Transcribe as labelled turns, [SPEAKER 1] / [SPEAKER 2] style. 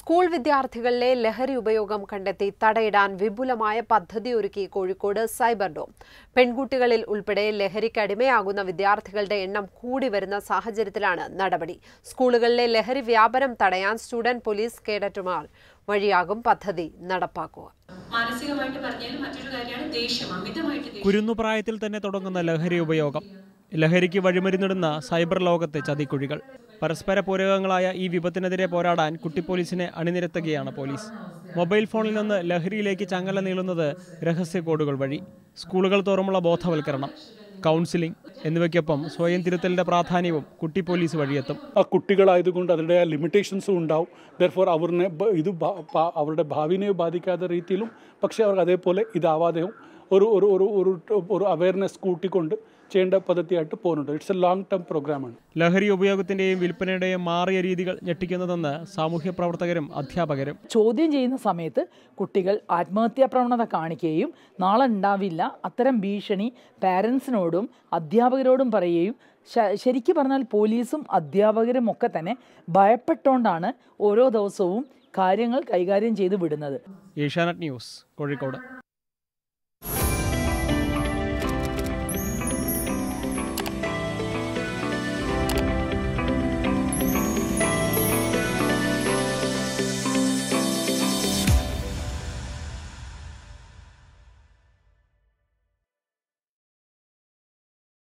[SPEAKER 1] school വിദ്യാർത്ഥികളിലെ ലഹരി ഉപയോഗം കണ്ടെത്തി തടയിടാൻ വിപുലമായ പദ്ധതി ഒരുക്കി കോഴിക്കോട് സൈബർ ഡോം പെൺകുട്ടികളിൽ ഉൾപ്പെടെ ലഹരിക്കടിമയാകുന്ന വിദ്യാർത്ഥികളുടെ എണ്ണം കൂടി വരുന്ന സാഹചര്യത്തിലാണ് നടപടി സ്കൂളുകളിലെ ലഹരി വ്യാപനം തടയാൻ സ്റ്റുഡന്റ് പോലീസ് കേഡറ്റുമാർ വഴിയാകും പദ്ധതി നടപ്പാക്കുക
[SPEAKER 2] കുരുന്നുപ്രായത്തിൽ തന്നെ തുടങ്ങുന്ന ലഹരി ഉപയോഗം ലഹരിക്ക് വഴിമരുന്നിടുന്ന സൈബർ ലോകത്തെ ചതിക്കുഴികൾ പരസ്പര പൂരകങ്ങളായ ഈ വിപത്തിനെതിരെ പോരാടാൻ കുട്ടി പോലീസിനെ അണിനിരത്തുകയാണ് പോലീസ് മൊബൈൽ ഫോണിൽ നിന്ന് ലഹരിയിലേക്ക് ചങ്ങല നീളുന്നത് രഹസ്യ കോഡുകൾ വഴി സ്കൂളുകൾ തോറുമുള്ള ബോധവൽക്കരണം കൗൺസിലിംഗ് എന്നിവയ്ക്കൊപ്പം
[SPEAKER 3] സ്വയം തിരുത്തലിൻ്റെ പ്രാധാന്യവും കുട്ടി പോലീസ് വഴിയെത്തും ആ കുട്ടികളായതുകൊണ്ട് അതിൻ്റെ ലിമിറ്റേഷൻസും ഉണ്ടാവും ദർഫോർ അവരുടെ ഇത് അവരുടെ ഭാവിനെ ബാധിക്കാത്ത രീതിയിലും പക്ഷേ അവർക്ക് അതേപോലെ ഇതാവാതെയും ഒരു ഒരു ഒരു ഒരു അവയർനെസ് കൂട്ടിക്കൊണ്ട് ചെയ്യേണ്ട പദ്ധതിയായിട്ട് പോകുന്നുണ്ട് ഇറ്റ്സ് എ ലോങ് ടേം പ്രോഗ്രാമാണ്
[SPEAKER 2] ലഹരി ഉപയോഗത്തിന്റെയും വിൽപ്പനയുടെയും മാറിയ രീതികൾ ഞെട്ടിക്കുന്നതെന്ന് സാമൂഹ്യ
[SPEAKER 4] പ്രവർത്തകരും അധ്യാപകരും ചോദ്യം ചെയ്യുന്ന സമയത്ത് കുട്ടികൾ ആത്മഹത്യാ പ്രവണത കാണിക്കുകയും നാളെ ഉണ്ടാവില്ല അത്തരം ഭീഷണി പാരൻസിനോടും അധ്യാപകരോടും പറയുകയും ശരിക്കും പറഞ്ഞാൽ പോലീസും അധ്യാപകരും ഒക്കെ തന്നെ ഭയപ്പെട്ടുകൊണ്ടാണ് ഓരോ ദിവസവും കാര്യങ്ങൾ കൈകാര്യം ചെയ്ത് വിടുന്നത്
[SPEAKER 2] ഏഷ്യാനെറ്റ് ന്യൂസ് കോഴിക്കോട്